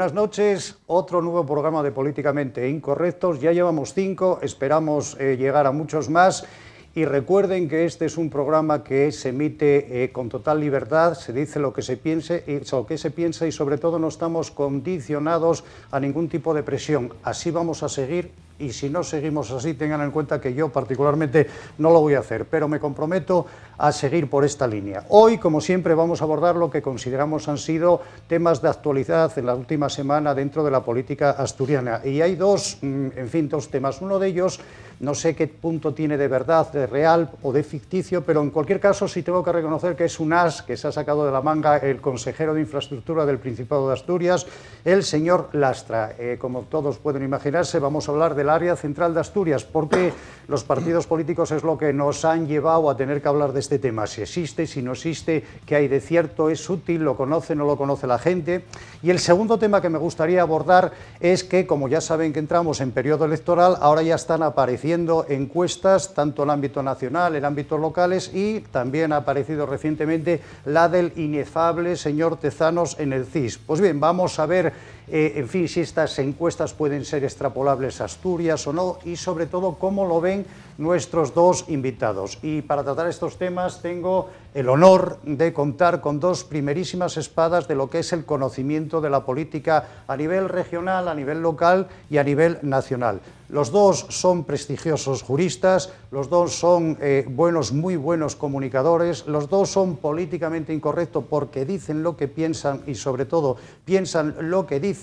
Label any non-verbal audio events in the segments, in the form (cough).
Buenas noches, otro nuevo programa de Políticamente Incorrectos. Ya llevamos cinco, esperamos eh, llegar a muchos más. Y recuerden que este es un programa que se emite eh, con total libertad, se dice lo que se piense, y, lo que se piensa y sobre todo no estamos condicionados a ningún tipo de presión. Así vamos a seguir y si no seguimos así, tengan en cuenta que yo particularmente no lo voy a hacer, pero me comprometo a seguir por esta línea. Hoy, como siempre, vamos a abordar lo que consideramos han sido temas de actualidad en la última semana dentro de la política asturiana. Y hay dos, mm, en fin, dos temas. Uno de ellos no sé qué punto tiene de verdad, de real o de ficticio, pero en cualquier caso sí tengo que reconocer que es un as que se ha sacado de la manga el consejero de infraestructura del Principado de Asturias, el señor Lastra. Eh, como todos pueden imaginarse, vamos a hablar del área central de Asturias, porque los partidos políticos es lo que nos han llevado a tener que hablar de este tema. Si existe, si no existe, qué hay de cierto, es útil, lo conoce, no lo conoce la gente. Y el segundo tema que me gustaría abordar es que, como ya saben que entramos en periodo electoral, ahora ya están apareciendo haciendo encuestas, tanto en el ámbito nacional, en ámbitos locales, y también ha aparecido recientemente la del inefable señor Tezanos en el CIS. Pues bien, vamos a ver eh, en fin, si estas encuestas pueden ser extrapolables a Asturias o no y sobre todo cómo lo ven nuestros dos invitados. Y para tratar estos temas tengo el honor de contar con dos primerísimas espadas de lo que es el conocimiento de la política a nivel regional, a nivel local y a nivel nacional. Los dos son prestigiosos juristas, los dos son eh, buenos, muy buenos comunicadores, los dos son políticamente incorrectos porque dicen lo que piensan y sobre todo piensan lo que dicen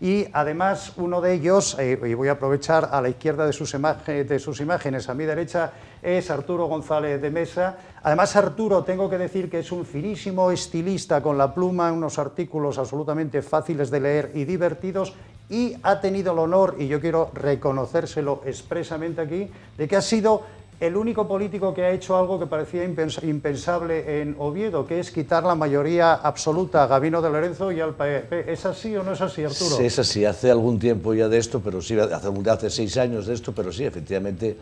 y además uno de ellos, eh, y voy a aprovechar a la izquierda de sus, de sus imágenes, a mi derecha es Arturo González de Mesa. Además Arturo, tengo que decir que es un finísimo estilista con la pluma, unos artículos absolutamente fáciles de leer y divertidos y ha tenido el honor, y yo quiero reconocérselo expresamente aquí, de que ha sido el único político que ha hecho algo que parecía impensable en Oviedo, que es quitar la mayoría absoluta a Gabino de Lorenzo y al PP. ¿Es así o no es así, Arturo? Sí, es así. Hace algún tiempo ya de esto, pero sí, hace, hace seis años de esto, pero sí, efectivamente,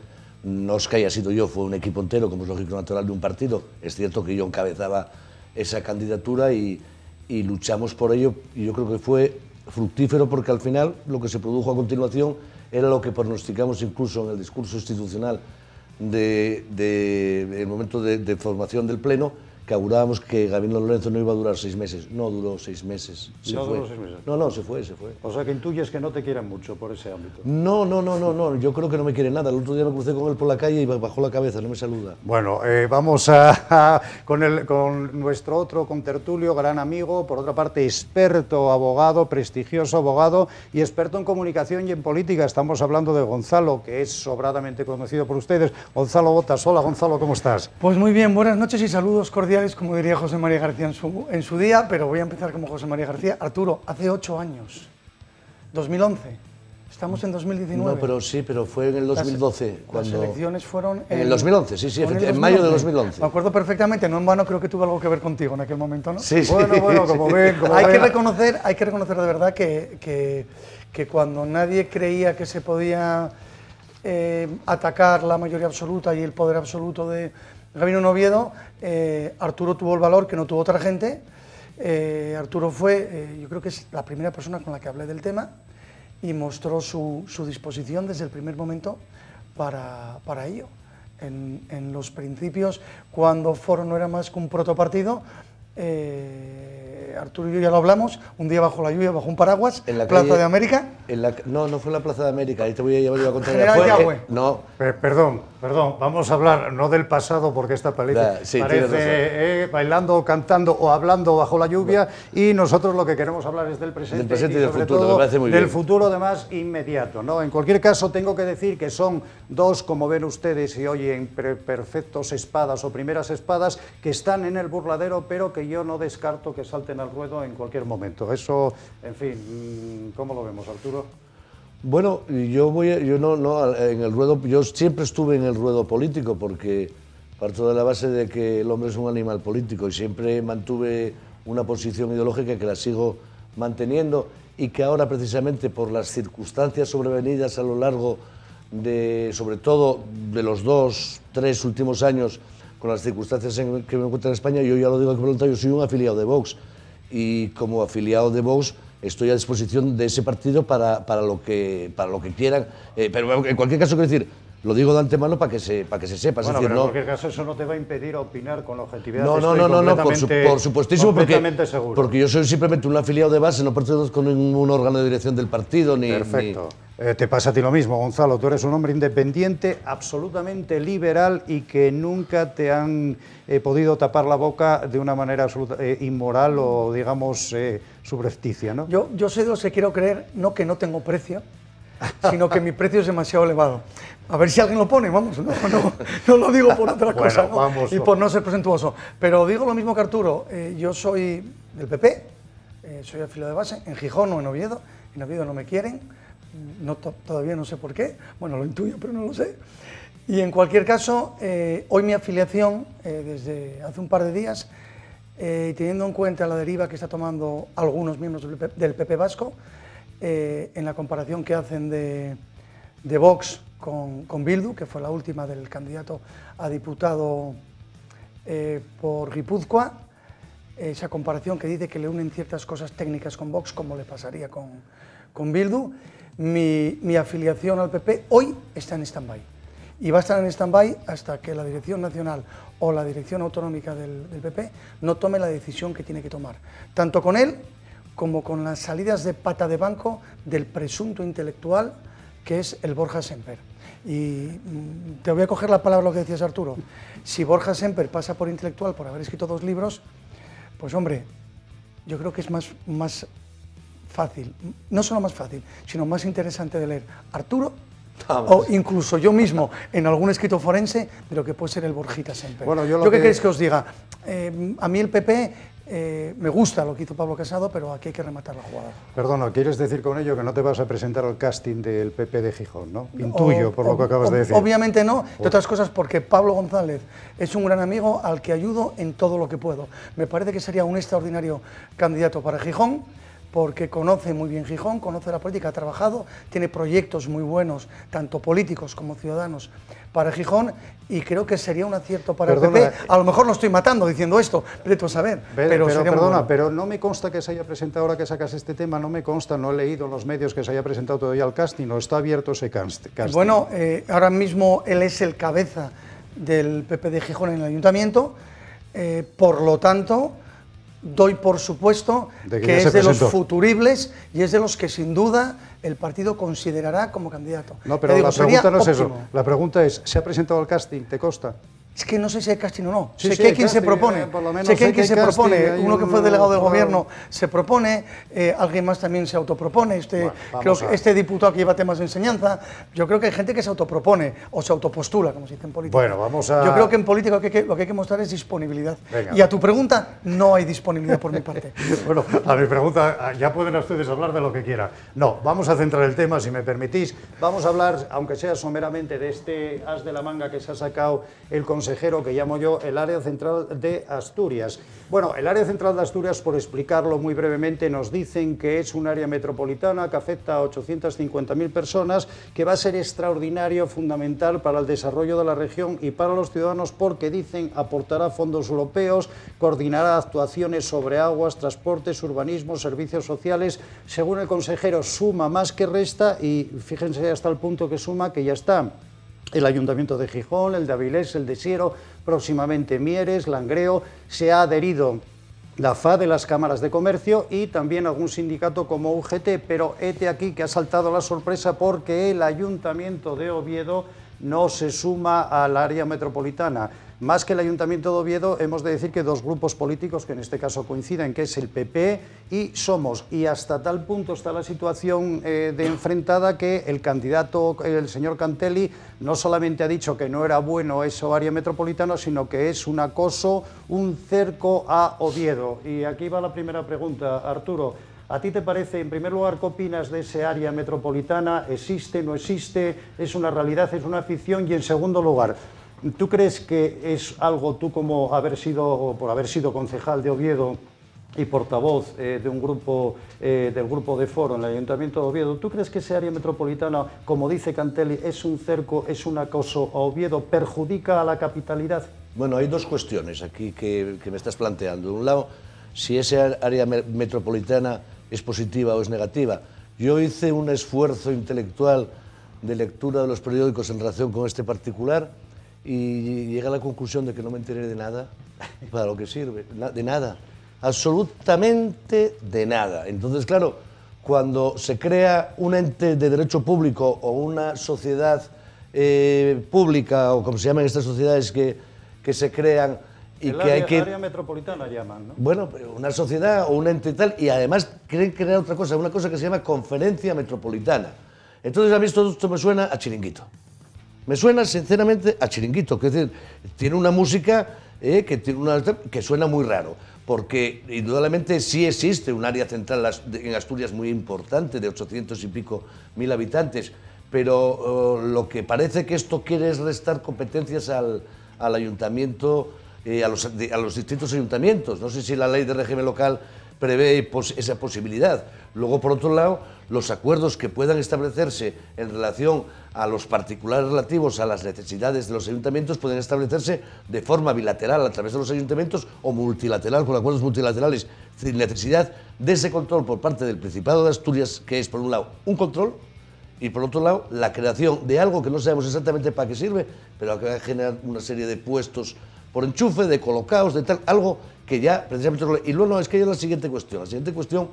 no es que haya sido yo, fue un equipo entero, como es lógico natural de un partido. Es cierto que yo encabezaba esa candidatura y, y luchamos por ello. Y yo creo que fue fructífero porque al final lo que se produjo a continuación era lo que pronosticamos incluso en el discurso institucional del de, momento de, de formación del Pleno, que augurábamos que Gabino Lorenzo no iba a durar seis meses. No duró seis meses. Se no fue. No, no, se fue, se fue. O sea que intuyes que no te quieran mucho por ese ámbito. No, no, no, no, no. Yo creo que no me quiere nada. El otro día me crucé con él por la calle y bajó la cabeza, no me saluda. Bueno, eh, vamos a, (laughs) con, el, con nuestro otro contertulio, gran amigo, por otra parte, experto abogado, prestigioso abogado y experto en comunicación y en política. Estamos hablando de Gonzalo, que es sobradamente conocido por ustedes. Gonzalo Botas. Hola, Gonzalo, ¿cómo estás? Pues muy bien, buenas noches y saludos cordiales como diría José María García en su, día, pero voy a empezar como José María García. Arturo, hace ocho años, 2011. Estamos en 2019. No, pero sí, pero fue en el 2012. Las, cuando las elecciones fueron... En, 2011, sí, sí, en, mayo de 2011. Me acuerdo perfectamente, no en vano creo que tuvo algo que ver contigo en aquel momento, ¿no? Sí, bueno, sí. Bueno, como (laughs) ven, como hay, Que reconocer, hay que reconocer de verdad que, que, cuando nadie creía que se podía eh, atacar la mayoría absoluta y el poder absoluto de Gabino Noviedo, eh, Arturo tuvo el valor que no tuvo otra gente. Eh, Arturo fue, eh, yo creo que es la primera persona con la que hablé del tema y mostró su, disposición desde el primer momento para, ello. En, los principios, cuando Foro no era más que un protopartido, Arturo y yo ya lo hablamos, un día bajo la lluvia, bajo un paraguas, en la Plaza de América no, no fue en la Plaza de América, ahí te voy a llevar yo a contar. Eh, no. perdón, perdón, vamos a hablar no del pasado porque esta paleta parece eh, bailando, cantando o hablando bajo la lluvia y nosotros lo que queremos hablar es del presente, del presente y, del futuro, del futuro además inmediato. ¿no? En cualquier caso tengo que decir que son dos, como ven ustedes y oyen, perfectos espadas o primeras espadas que están en el burladero pero que yo no descarto que salten al ruedo en cualquier momento. Eso, en fin, mm, ¿cómo lo vemos Arturo? Bueno, yo voy, yo no, en el ruedo, yo siempre estuve en el ruedo político porque parto de la base de que el hombre es un animal político y siempre mantuve una posición ideológica que la sigo manteniendo y que ahora precisamente por las circunstancias sobrevenidas a lo largo de, sobre todo de los dos, tres últimos años, con las circunstancias en que me encuentro en España, yo ya lo digo aquí voluntario, yo soy un afiliado de Vox y como afiliado de Vox estoy a disposición de ese partido para, para lo, que, para lo que quieran. Eh, pero en cualquier caso, quiero decir, lo digo de antemano para que se, para que se sepa. es decir, no... en cualquier caso eso no te va a impedir opinar con la objetividad. No, no, no, no, no, por, supuestísimo, porque, porque yo soy simplemente un afiliado de base, no pertenezco con ningún órgano de dirección del partido ni... Perfecto. Eh, te pasa a ti lo mismo, Gonzalo. Tú eres un hombre independiente, absolutamente liberal y que nunca te han eh, podido tapar la boca de una manera eh, inmoral o, digamos, subrepticia. ¿no? Yo, yo soy de los que quiero creer, no que no tengo precio, sino que mi precio es demasiado elevado. A ver si alguien lo pone, vamos, no, lo digo por otra (laughs) cosa y por no ser presentuoso. Pero digo lo mismo que Arturo, eh, yo soy del PP, eh, soy afiliado de base, en Gijón o en Oviedo, en Oviedo no me quieren, todavía no sé por qué, bueno, lo intuyo, pero no lo sé. Y en cualquier caso, eh, hoy mi afiliación, desde hace un par de días, teniendo en cuenta la deriva que está tomando algunos miembros del PP, vasco, en la comparación que hacen de, de Vox, con, Bildu, que fue la última del candidato a diputado eh, por Guipúzcoa, esa comparación que dice que le unen ciertas cosas técnicas con Vox, como le pasaría con, Bildu. Mi, afiliación al PP hoy está en stand-by y va a estar en stand-by hasta que la Dirección Nacional o la Dirección Autonómica del, PP no tome la decisión que tiene que tomar, tanto con él como con las salidas de pata de banco del presunto intelectual que es el Borja Semper. Y mm, te voy a coger la palabra lo que decías Arturo. Si Borja Semper pasa por intelectual por haber escrito dos libros, pues hombre, yo creo que es más, más fácil, no solo más fácil, sino más interesante de leer Arturo ah, o incluso yo mismo en algún escrito forense de lo que puede ser el Borjita Semper. Bueno, yo lo, que... queréis que os diga, eh, a mí el PP eh, me gusta lo que hizo Pablo Casado, pero aquí hay que rematar la jugada. Perdona, ¿quieres decir con ello que no te vas a presentar al casting del PP de Gijón, no? Intuyo, por lo que acabas de decir. Obviamente no, de otras cosas porque Pablo González es un gran amigo al que ayudo en todo lo que puedo. Me parece que sería un extraordinario candidato para Gijón porque conoce muy bien Gijón, conoce la política, ha trabajado, tiene proyectos muy buenos, tanto políticos como ciudadanos, para Gijón y creo que sería un acierto para el PP. A lo mejor lo estoy matando diciendo esto, pero saber. Pero, perdona, pero no me consta que se haya presentado, ahora que sacas este tema, no me consta, no he leído en los medios que se haya presentado todavía al casting, no está abierto ese casting. Bueno, eh, ahora mismo él es el cabeza del PP de Gijón en el ayuntamiento, eh, por lo tanto doy por supuesto que es de los futuribles y es de los que sin duda el partido considerará como candidato. No, pero la pregunta no es eso. La pregunta es, ¿se ha presentado al casting? ¿Te consta? Es que no sé si hay casting o no. sé que hay quien se propone. sé que quien se propone. Uno que fue delegado del gobierno se propone. Eh, alguien más también se autopropone. Este, este diputado que lleva temas de enseñanza. Yo creo que hay gente que se autopropone o se autopostula, como se dice en política. Bueno, vamos Yo creo que en política lo que, hay que mostrar es disponibilidad. y a tu pregunta, no hay disponibilidad por mi parte. (laughs) bueno, a mi pregunta, ya pueden ustedes hablar de lo que quieran. No, vamos a centrar el tema, si me permitís. Vamos a hablar, aunque sea someramente, de este as de la manga que se ha sacado el Consejo consejero que llamo yo el área central de Asturias. Bueno, el área central de Asturias, por explicarlo muy brevemente, nos dicen que es un área metropolitana que afecta a 850.000 personas, que va a ser extraordinario, fundamental para el desarrollo de la región y para los ciudadanos porque dicen aportará fondos europeos, coordinará actuaciones sobre aguas, transportes, urbanismo, servicios sociales. Según el consejero, suma más que resta y fíjense hasta el punto que suma que ya está el Ayuntamiento de Gijón, el de Avilés, el de Siero, próximamente Mieres, Langreo, se ha adherido la FA de las cámaras de comercio y también algún sindicato como UGT, pero este aquí que ha saltado la sorpresa porque el Ayuntamiento de Oviedo no se suma al área metropolitana. Más que el Ayuntamiento de Oviedo, hemos de decir que dos grupos políticos que en este caso coinciden, que es el PP y Somos. Y hasta tal punto está la situación eh, de enfrentada que el candidato, el señor Cantelli, no solamente ha dicho que no era bueno eso área metropolitana, sino que es un acoso, un cerco a Oviedo. Y aquí va la primera pregunta, Arturo. ¿A ti te parece, en primer lugar, qué opinas de ese área metropolitana? ¿Existe, no existe? ¿Es una realidad, es una ficción? Y en segundo lugar, ¿Tú crees que es algo, tú como haber sido, por haber sido concejal de Oviedo y portavoz eh, de un grupo, eh, del grupo de foro en el Ayuntamiento de Oviedo, ¿tú crees que ese área metropolitana, como dice Cantelli, es un cerco, es un acoso a Oviedo, perjudica a la capitalidad? Bueno, hay dos cuestiones aquí que, que me estás planteando. De un lado, si esa área metropolitana es positiva o es negativa. Yo hice un esfuerzo intelectual de lectura de los periódicos en relación con este particular y llega a la conclusión de que no me enteré de nada (laughs) para lo que sirve, de nada, absolutamente de nada. Entonces, claro, cuando se crea un ente de derecho público o una sociedad eh, pública o como se llaman estas sociedades que, que se crean y que hay que... área metropolitana llaman, ¿no? Bueno, una sociedad o un ente tal, y además creen crear otra cosa, una cosa que se llama conferencia metropolitana. Entonces a mí esto me suena a chiringuito. Me suena sinceramente a chiringuito, que es decir, tiene una música eh, que, tiene una, que suena muy raro, porque indudablemente sí existe un área central en Asturias muy importante, de 800 y pico mil habitantes, pero oh, lo que parece que esto quiere es restar competencias al, ayuntamiento, eh, a, los, a los distintos ayuntamientos. No sé si la ley de régimen local prevé pues, esa posibilidad. Luego, por otro lado, los acuerdos que puedan establecerse en relación a los particulares relativos a las necesidades de los ayuntamientos pueden establecerse de forma bilateral a través de los ayuntamientos o multilateral con acuerdos multilaterales, sin necesidad de ese control por parte del Principado de Asturias, que es por un lado un control y por otro lado la creación de algo que no sabemos exactamente para qué sirve, pero que va a generar una serie de puestos por enchufe, de colocados, de tal, algo que ya precisamente... Y luego no, es que hay la siguiente cuestión, la siguiente cuestión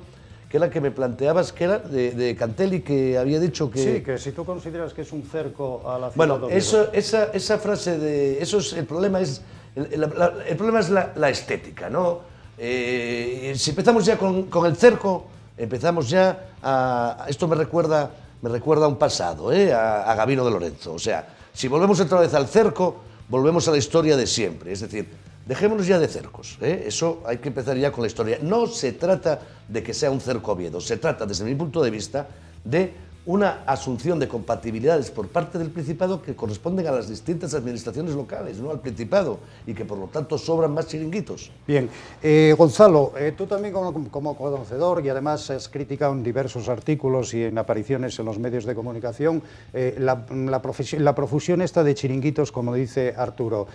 que era la que me planteabas, que era de, Cantelli, que había dicho que... Sí, que si tú consideras que es un cerco a la ciudad... Bueno, eso, esa, esa, frase de... Eso es, el problema es... El, la, problema es la, estética, ¿no? Eh, si empezamos ya con, el cerco, empezamos ya a... Esto me recuerda, me recuerda a un pasado, ¿eh? a, a Gabino de Lorenzo. O sea, si volvemos otra vez al cerco, volvemos a la historia de siempre. Es decir, Dejémonos ya de cercos, ¿eh? eso hay que empezar ya con la historia. No se trata de que sea un cerco Oviedo, se trata, desde mi punto de vista, de una asunción de compatibilidades por parte del Principado que corresponden a las distintas administraciones locales, no al Principado, y que por lo tanto sobran más chiringuitos. Bien, eh, Gonzalo, eh, tú también como, como, conocedor y además has criticado en diversos artículos y en apariciones en los medios de comunicación eh, la, la, profusión esta de chiringuitos, como dice Arturo.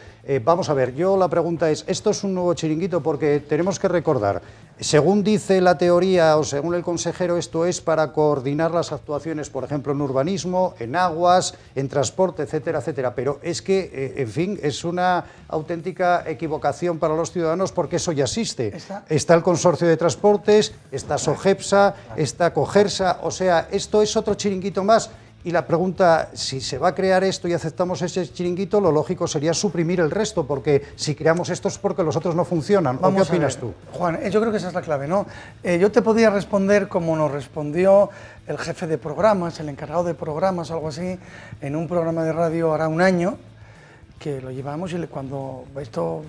vamos a ver, yo la pregunta es, ¿esto es un nuevo chiringuito? Porque tenemos que recordar, según dice la teoría o según el consejero, esto es para coordinar las actuaciones por ejemplo, en urbanismo, en aguas, en transporte, etcétera, etcétera. Pero es que, eh, en fin, es una auténtica equivocación para los ciudadanos porque eso ya existe. Está, está el consorcio de transportes, está Sogepsa, está Cogersa, o sea, esto es otro chiringuito más y la pregunta, si se va a crear esto y aceptamos ese chiringuito, lo lógico sería suprimir el resto, porque si creamos esto es porque los otros no funcionan. ¿Qué opinas tú? Juan, eh, yo creo que esa es la clave, ¿no? Eh, yo te podía responder como nos respondió el jefe de programas, el encargado de programas, algo así, en un programa de radio hará un año, que lo llevamos y cuando esto,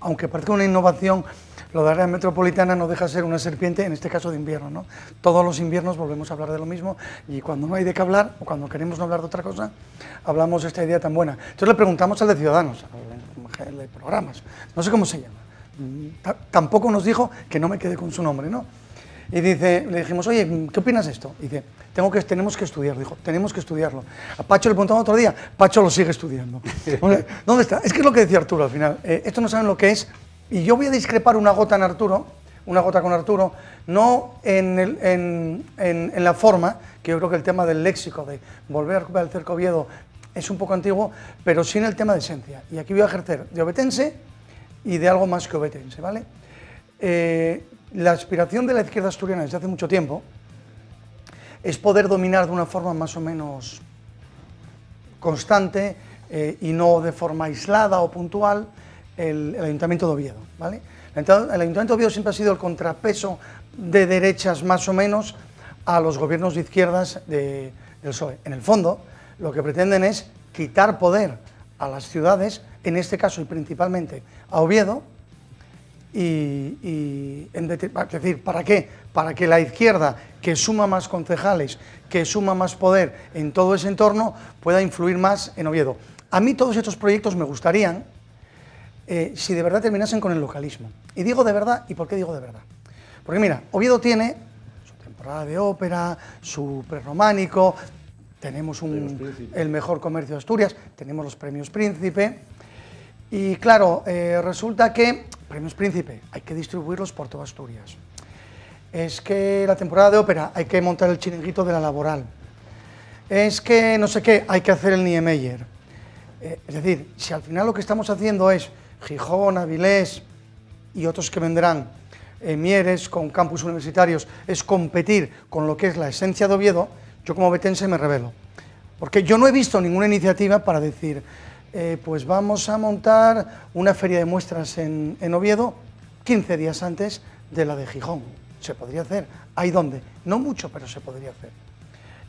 aunque parezca una innovación, lo de área metropolitana no deja de ser una serpiente, en este caso de invierno. ¿no? Todos los inviernos volvemos a hablar de lo mismo y cuando no hay de qué hablar o cuando queremos no hablar de otra cosa, hablamos de esta idea tan buena. Entonces le preguntamos al de Ciudadanos, al de programas, no sé cómo se llama. Mm, tampoco nos dijo que no me quede con su nombre, ¿no? Y dice, le dijimos, oye, ¿qué opinas de esto? Y dice, Tengo que, tenemos que estudiarlo. Dijo, tenemos que estudiarlo. A Pacho le preguntamos otro día, Pacho lo sigue estudiando. (laughs) ¿Dónde está? Es que es lo que decía Arturo al final. Eh, esto no saben lo que es. Y yo voy a discrepar una gota en Arturo, una gota con Arturo, no en, la forma, que yo creo que el tema del léxico, de volver al cerco viedo... es un poco antiguo, pero sí en el tema de esencia. Y aquí voy a ejercer de obetense y de algo más que obetense, ¿vale? Eh, la aspiración de la izquierda asturiana desde hace mucho tiempo es poder dominar de una forma más o menos constante eh, y no de forma aislada o puntual el, Ayuntamiento de Oviedo. ¿vale? El, Ayuntamiento de Oviedo siempre ha sido el contrapeso de derechas más o menos a los gobiernos de izquierdas del PSOE. En el fondo, lo que pretenden es quitar poder a las ciudades, en este caso y principalmente a Oviedo, y, es decir, ¿para qué? Para que la izquierda, que suma más concejales, que suma más poder en todo ese entorno, pueda influir más en Oviedo. A mí todos estos proyectos me gustarían eh, si de verdad terminasen con el localismo. Y digo de verdad, ¿y por qué digo de verdad? Porque mira, Oviedo tiene su temporada de ópera, su prerrománico, tenemos el mejor comercio de Asturias, tenemos los premios Príncipe. Y claro, eh, resulta que Premios Príncipe, hay que distribuirlos por toda Asturias. Es que la temporada de ópera, hay que montar el chiringuito de la laboral. Es que no sé qué, hay que hacer el Niemeyer. Eh, es decir, si al final lo que estamos haciendo es Gijón, Avilés y otros que vendrán, eh, Mieres, con campus universitarios, es competir con lo que es la esencia de Oviedo, yo como vetense me revelo. Porque yo no he visto ninguna iniciativa para decir, eh, pues vamos a montar una feria de muestras en, Oviedo 15 días antes de la de Gijón. Se podría hacer, hay dónde? no mucho, pero se podría hacer.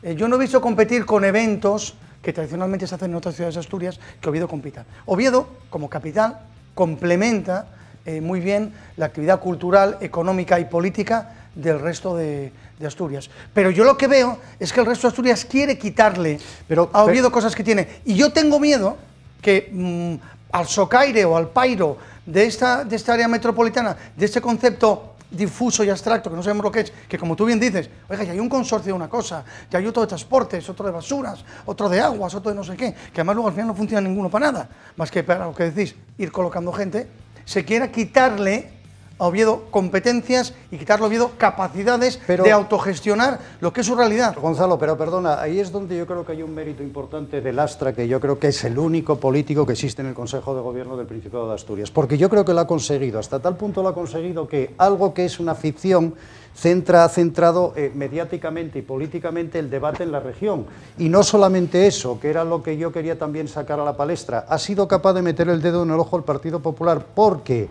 Eh, yo no he visto competir con eventos que tradicionalmente se hacen en otras ciudades de Asturias, que Oviedo compita. Oviedo, como capital, complementa eh, muy bien la actividad cultural, económica y política del resto de, Asturias. Pero yo lo que veo es que el resto de Asturias quiere quitarle pero, a Oviedo cosas que tiene. Y yo tengo miedo que mm, al socaire o al pairo de esta, de esta área metropolitana, de este concepto difuso y abstracto, que no sabemos lo que es, que como tú bien dices, oiga, ya hay un consorcio de una cosa, ya hay otro de transportes, otro de basuras, otro de aguas, otro de no sé qué, que además luego al final no funciona ninguno para nada, más que para lo que decís, ir colocando gente, se quiera quitarle a Oviedo competencias y quitarle a Oviedo capacidades de autogestionar lo que es su realidad. Gonzalo, pero perdona, ahí es donde yo creo que hay un mérito importante del Astra, que yo creo que es el único político que existe en el Consejo de Gobierno del Principado de Asturias, porque yo creo que lo ha conseguido, hasta tal punto lo ha conseguido que algo que es una ficción centra, ha centrado eh, mediáticamente y políticamente el debate en la región. Y no solamente eso, que era lo que yo quería también sacar a la palestra, ha sido capaz de meter el dedo en el ojo al Partido Popular porque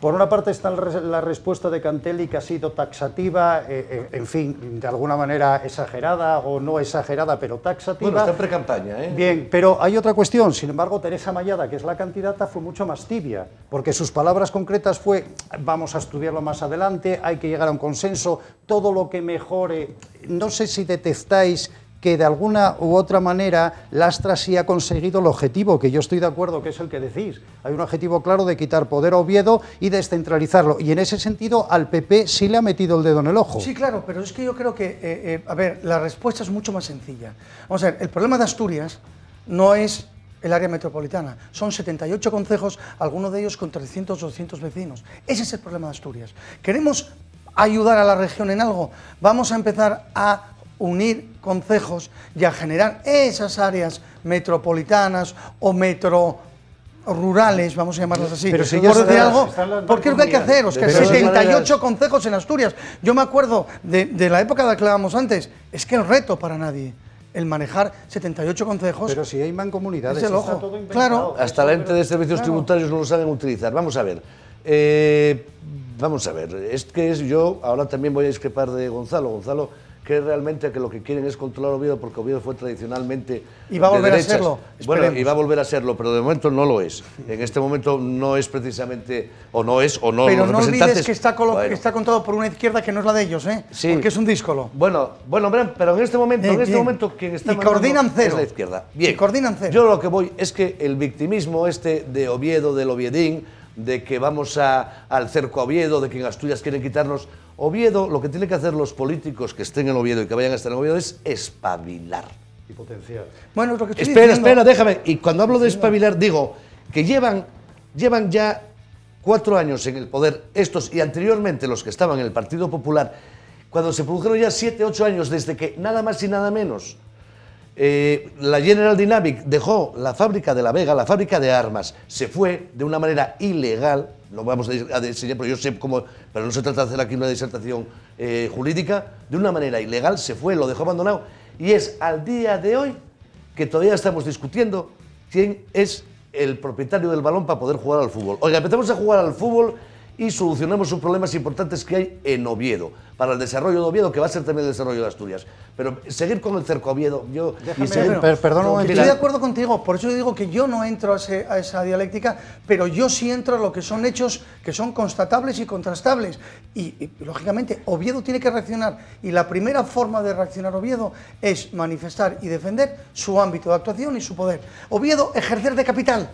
por una parte está la respuesta de Cantelli que ha sido taxativa, eh, eh, en fin, de alguna manera exagerada o no exagerada, pero taxativa. Bueno, está en ¿eh? Bien, pero hay otra cuestión. Sin embargo, Teresa Mayada, que es la candidata, fue mucho más tibia, porque sus palabras concretas fue vamos a estudiarlo más adelante, hay que llegar a un consenso, todo lo que mejore. No sé si detectáis que de alguna u otra manera Lastra sí ha conseguido el objetivo, que yo estoy de acuerdo que es el que decís. Hay un objetivo claro de quitar poder a Oviedo y descentralizarlo. Y en ese sentido al PP sí le ha metido el dedo en el ojo. Sí, claro, pero es que yo creo que, eh, eh, a ver, la respuesta es mucho más sencilla. Vamos a ver, el problema de Asturias no es el área metropolitana. Son 78 concejos, algunos de ellos con 300 o 200 vecinos. Ese es el problema de Asturias. ¿Queremos ayudar a la región en algo? Vamos a empezar a unir concejos y a generar esas áreas metropolitanas o metro rurales, vamos a llamarlas así, pero por algo, lo hay que hacer, 78 concejos en Asturias. Yo me acuerdo de, la época de la que hablábamos antes, es que el reto para nadie el manejar 78 concejos. Pero si hay mancomunidades, es todo claro. Hasta la gente de servicios tributarios no lo saben utilizar. Vamos a ver. Eh, vamos a ver. Es que yo ahora también voy a discrepar de Gonzalo. Gonzalo que realmente que lo que quieren es controlar Oviedo, porque Oviedo fue tradicionalmente. Y va a volver a serlo. Bueno, y va a volver a serlo, pero de momento no lo es. En este momento no es precisamente, o no es, o no Pero no olvides que está, está contado por una izquierda que no es la de ellos, ¿eh? Sí. Porque es un díscolo. Bueno, bueno, pero en este momento, en este momento quien está. Y coordinan cero. Es la izquierda. Bien. Y Yo lo que voy es que el victimismo este de Oviedo, del Oviedín, de que vamos al cerco a Oviedo, de que en Asturias quieren quitarnos Oviedo, lo que tienen que hacer los políticos que estén en Oviedo y que vayan a estar en Oviedo es espabilar. Y potenciar. Bueno, lo que estoy Espera, espera, déjame. Y cuando hablo de espabilar, digo que llevan, llevan ya cuatro años en el poder estos y anteriormente los que estaban en el Partido Popular, cuando se produjeron ya siete, ocho años desde que nada más y nada menos eh, la General Dynamic dejó la fábrica de La Vega, la fábrica de armas, se fue de una manera ilegal, no vamos a decir, pero yo sé cómo, pero no se trata de hacer aquí una disertación eh, jurídica, de una manera ilegal se fue, lo dejó abandonado, y es al día de hoy que todavía estamos discutiendo quién es el propietario del balón para poder jugar al fútbol. Oiga, empezamos a jugar al fútbol y solucionemos sus problemas importantes que hay en Oviedo, para el desarrollo de Oviedo, que va a ser también el desarrollo de Asturias. Pero seguir con el cerco Oviedo, yo... y Estoy de acuerdo contigo, por eso digo que yo no entro a, esa dialéctica, pero yo sí entro a lo que son hechos que son constatables y contrastables. y lógicamente, Oviedo tiene que reaccionar, y la primera forma de reaccionar Oviedo es manifestar y defender su ámbito de actuación y su poder. Oviedo, ejercer de capital.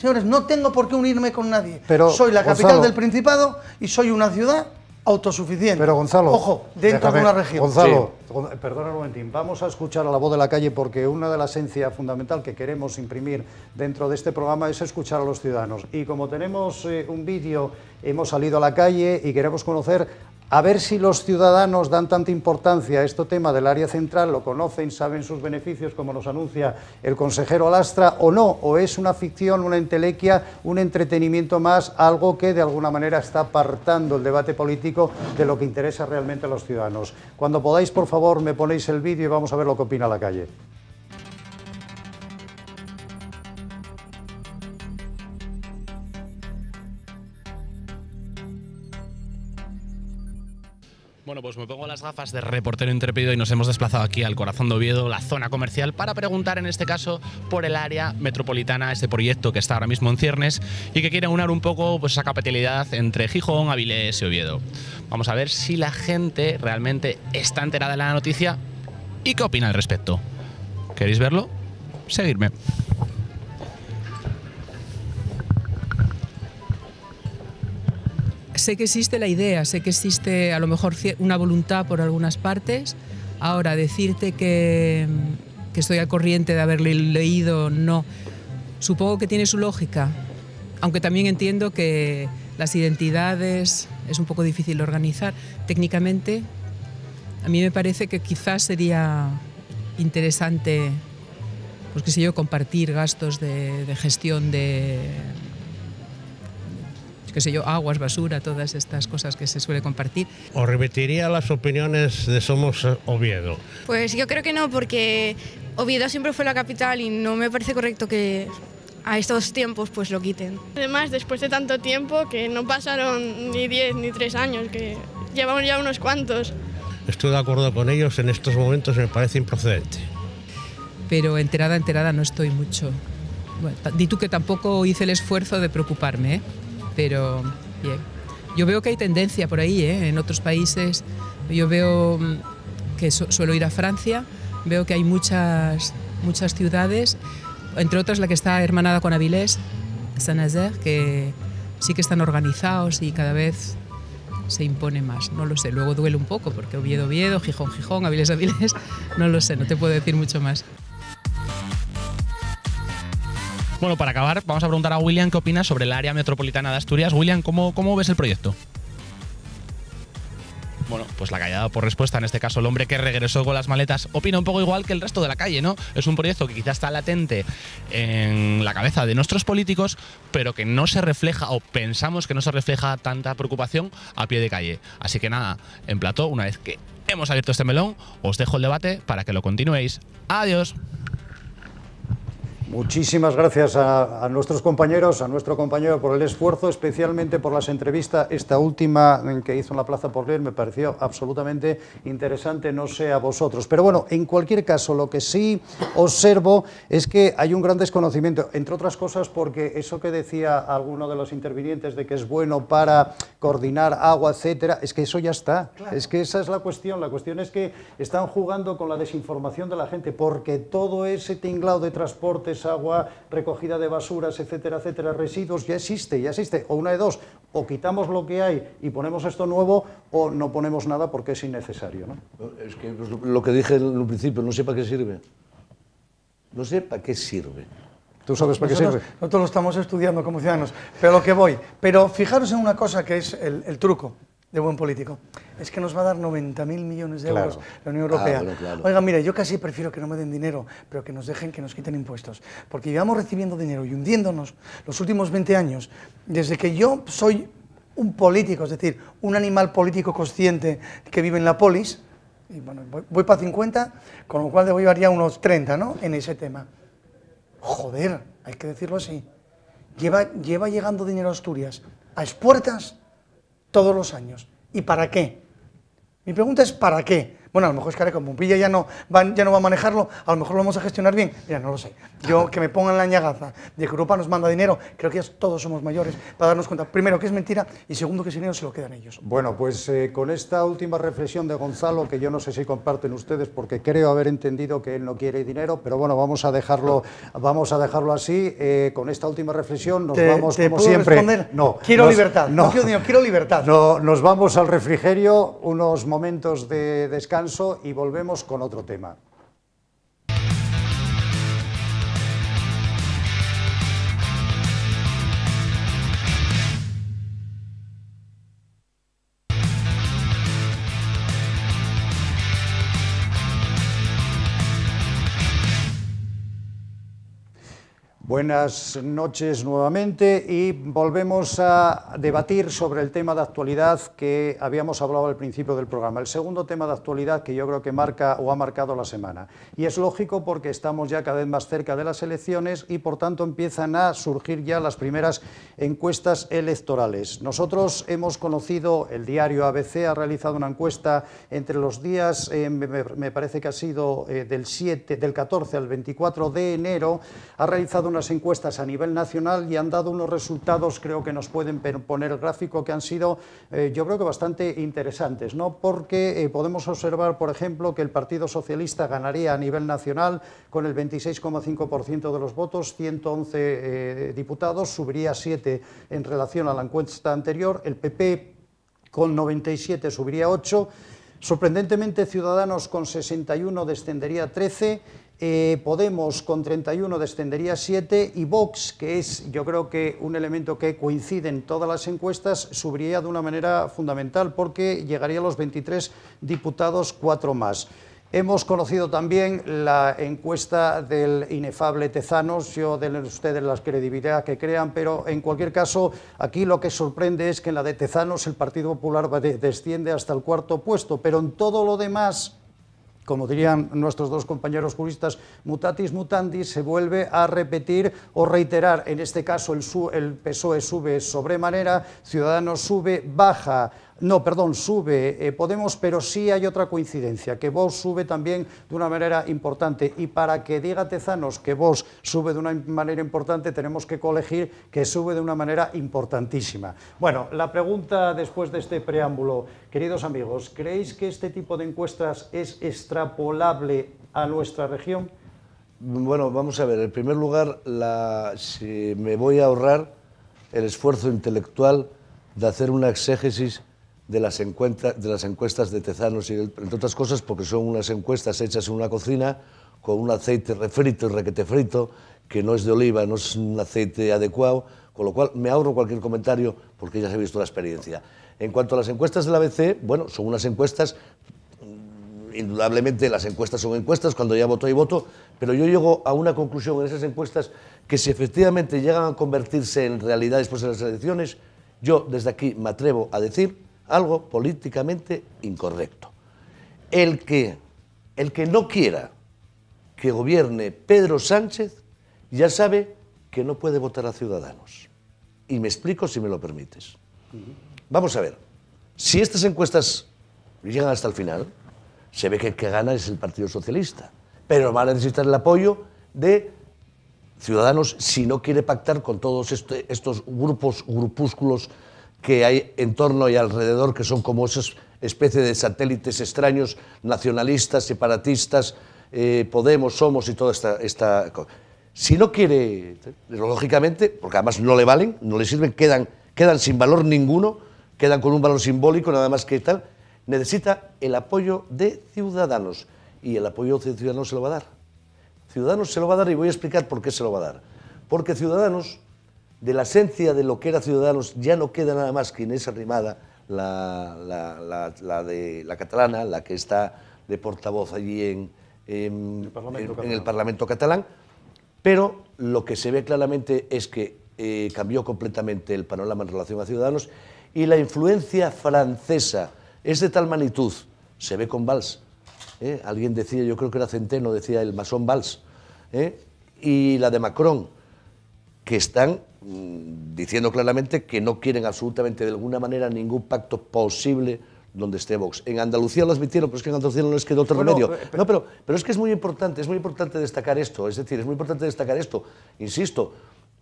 Señores, no tengo por qué unirme con nadie. Pero, soy la capital del Principado y soy una ciudad autosuficiente. Pero Gonzalo, ojo, dentro de una región. Gonzalo, eh, perdona un momentín, vamos a escuchar a la voz de la calle porque una de las esencias fundamental que queremos imprimir dentro de este programa es escuchar a los ciudadanos. Y como tenemos eh, un vídeo, hemos salido a la calle y queremos conocer a ver si los ciudadanos dan tanta importancia a este tema del área central, lo conocen, saben sus beneficios, como nos anuncia el consejero Alastra, o no, o es una ficción, una entelequia, un entretenimiento más, algo que de alguna manera está apartando el debate político de lo que interesa realmente a los ciudadanos. Cuando podáis, por favor, me ponéis el vídeo y vamos a ver lo que opina la calle. Bueno, pues me pongo las gafas de reportero intrépido y nos hemos desplazado aquí al corazón de Oviedo, la zona comercial, para preguntar en este caso por el área metropolitana, este proyecto que está ahora mismo en ciernes y que quiere unar un poco pues, esa capitalidad entre Gijón, Avilés y Oviedo. Vamos a ver si la gente realmente está enterada de la noticia y qué opina al respecto. ¿Queréis verlo? Seguidme. sé que existe la idea, sé que existe a lo mejor una voluntad por algunas partes. Ahora, decirte que, estoy al corriente de haberle leído, no. Supongo que tiene su lógica, aunque también entiendo que las identidades es un poco difícil de organizar. Técnicamente, a mí me parece que quizás sería interesante, pues qué sé yo, compartir gastos de gestión de qué sé yo, aguas, basura, todas estas cosas que se suele compartir. ¿O repetiría las opiniones de Somos Oviedo? Pues yo creo que no, porque Oviedo siempre fue la capital y no me parece correcto que a estos tiempos pues lo quiten. Además, después de tanto tiempo que no pasaron ni 10 ni 3 años, que llevamos ya unos cuantos. Estoy de acuerdo con ellos, en estos momentos me parece improcedente. Pero enterada, enterada no estoy mucho. Bueno, di tú que tampoco hice el esfuerzo de preocuparme. ¿eh? pero bien. Yo veo que hay tendencia por ahí, ¿eh? en otros países. Yo veo mm, que suelo ir a Francia, veo que hay muchas, muchas ciudades, entre otras la que está hermanada con Avilés, Saint-Nazaire, que sí que están organizados y cada vez se impone más. No lo sé, luego duele un poco porque Oviedo, Oviedo, Gijón, Gijón, Avilés, Avilés, (laughs) no lo sé, no te puedo decir mucho más. Bueno, para acabar, vamos a preguntar a William qué opina sobre el área metropolitana de Asturias. William, ¿cómo, cómo ves el proyecto? Bueno, pues la calle por respuesta, en este caso el hombre que regresó con las maletas, opina un poco igual que el resto de la calle, ¿no? Es un proyecto que quizás está latente en la cabeza de nuestros políticos, pero que no se refleja, o pensamos que no se refleja tanta preocupación a pie de calle. Así que nada, en plató, una vez que hemos abierto este melón, os dejo el debate para que lo continuéis. Adiós. Muchísimas gracias a, nuestros compañeros, a nuestro compañero por el esfuerzo, especialmente por las entrevistas. Esta última que hizo en la Plaza por leer me pareció absolutamente interesante, no sé a vosotros. Pero bueno, en cualquier caso, lo que sí observo es que hay un gran desconocimiento, entre otras cosas porque eso que decía alguno de los intervinientes de que es bueno para coordinar agua, etcétera, es que eso ya está. Es que esa es la cuestión. La cuestión es que están jugando con la desinformación de la gente porque todo ese tinglado de transportes agua, recogida de basuras, etcétera, etcétera, residuos, ya existe, ya existe. O una de dos, o quitamos lo que hay y ponemos esto nuevo, o no ponemos nada porque es innecesario. ¿no? Es que pues, lo que dije en un principio, no sé para qué sirve. No sé para qué sirve. Tú sabes para qué sirve. Nosotros lo estamos estudiando como ciudadanos, pero lo que voy. Pero fijaros en una cosa que es el, el truco de buen político. Es que nos va a dar 90.000 millones de euros la Unión Europea. Ah, Oiga, mira, yo casi prefiero que no me den dinero, pero que nos dejen que nos quiten impuestos. Porque llevamos recibiendo dinero y hundiéndonos los últimos 20 años, desde que yo soy un político, es decir, un animal político consciente que vive en la polis, y bueno, voy, para 50, con lo cual debo llevar ya unos 30, ¿no?, en ese tema. Joder, hay que decirlo así. Lleva, lleva llegando dinero a Asturias a expuertas todos los años. ¿Y para qué? Mi pregunta es ¿para qué? Bueno, a lo mejor es que con Pompilla ya no, ya no va a manejarlo, a lo mejor lo vamos a gestionar bien. Mira, no lo sé. Yo que me pongan la ñagaza de que Europa nos manda dinero, creo que ya todos somos mayores para darnos cuenta, primero, que es mentira y segundo, que ese dinero se lo quedan ellos. Bueno, pues eh, con esta última reflexión de Gonzalo, que yo no sé si comparten ustedes porque creo haber entendido que él no quiere dinero, pero bueno, vamos a dejarlo, vamos a dejarlo así. Eh, con esta última reflexión nos vamos, como siempre. No, quiero libertad. No, quiero libertad. No, nos vamos al refrigerio, unos momentos de descanso y volvemos con otro tema. Buenas noches nuevamente y volvemos a debatir sobre el tema de actualidad que habíamos hablado al principio del programa, el segundo tema de actualidad que yo creo que marca o ha marcado la semana. Y es lógico porque estamos ya cada vez más cerca de las elecciones y por tanto empiezan a surgir ya las primeras encuestas electorales. Nosotros hemos conocido, el diario ABC ha realizado una encuesta entre los días, eh, me, parece que ha sido eh, del, 7, del 14 al 24 de enero, ha realizado una encuestas a nivel nacional y han dado unos resultados, creo que nos pueden poner el gráfico, que han sido eh, yo creo que bastante interesantes, ¿no? porque eh, podemos observar, por ejemplo, que el Partido Socialista ganaría a nivel nacional con el 26,5% de los votos, 111 eh, diputados, subiría 7 en relación a la encuesta anterior, el PP con 97 subiría 8, sorprendentemente Ciudadanos con 61 descendería 13, eh, Podemos con 31 descendería 7 y Vox, que es yo creo que un elemento que coincide en todas las encuestas, subiría de una manera fundamental porque llegaría a los 23 diputados, 4 más. Hemos conocido también la encuesta del inefable Tezanos, yo den ustedes las credibilidad que crean, pero en cualquier caso, aquí lo que sorprende es que en la de Tezanos el Partido Popular desciende hasta el cuarto puesto, pero en todo lo demás como dirían nuestros dos compañeros juristas, mutatis mutandis, se vuelve a repetir o reiterar, en este caso el, PSOE sube sobremanera, Ciudadanos sube, baja, no, perdón, sube eh, Podemos, pero sí hay otra coincidencia, que vos sube también de una manera importante. Y para que diga Tezanos que vos sube de una manera importante, tenemos que colegir que sube de una manera importantísima. Bueno, la pregunta después de este preámbulo, queridos amigos, ¿creéis que este tipo de encuestas es extrapolable a nuestra región? Bueno, vamos a ver, en primer lugar, me voy a ahorrar el esfuerzo intelectual de hacer una exégesis de las, de las encuestas de Tezanos, y entre otras cosas porque son unas encuestas hechas en una cocina con un aceite refrito y requete frito, que no es de oliva, no es un aceite adecuado, con lo cual me ahorro cualquier comentario porque ya se ha visto la experiencia. En cuanto a las encuestas de la ABC, bueno, son unas encuestas, mm, indudablemente las encuestas son encuestas, cuando ya voto hay voto, pero yo llego a una conclusión en esas encuestas que si efectivamente llegan a convertirse en realidad después de las elecciones, yo desde aquí me atrevo a decir algo políticamente incorrecto. El que, el que no quiera que gobierne Pedro Sánchez ya sabe que no puede votar a Ciudadanos. Y me explico si me lo permites. Vamos a ver, si estas encuestas llegan hasta el final, se ve que el que gana es el Partido Socialista, pero va a necesitar el apoyo de Ciudadanos si no quiere pactar con todos este, estos grupos, grupúsculos que hay en torno y alrededor, que son como esas especies de satélites extraños, nacionalistas, separatistas, eh, Podemos, Somos y toda esta, esta... Si no quiere, lógicamente, porque además no le valen, no le sirven, quedan, quedan sin valor ninguno, quedan con un valor simbólico nada más que tal, necesita el apoyo de Ciudadanos. Y el apoyo de Ciudadanos se lo va a dar. Ciudadanos se lo va a dar y voy a explicar por qué se lo va a dar. Porque Ciudadanos de la esencia de lo que era Ciudadanos ya no queda nada más que en esa rimada, la, de, la catalana, la que está de portavoz allí en, el, Parlamento catalán, pero lo que se ve claramente es que eh, cambió completamente el panorama en relación a Ciudadanos y la influencia francesa es de tal magnitud, se ve con Valls. ¿eh? Alguien decía, yo creo que era Centeno, decía el masón Valls, ¿eh? y la de Macron que están mm, diciendo claramente que no quieren absolutamente de alguna manera ningún pacto posible donde esté Vox. En Andalucía lo admitieron, pero es que en Andalucía no les quedó otro remedio. Eh, pero, no, pero, es que es muy importante, es muy importante destacar esto, es decir, es muy importante destacar esto. Insisto,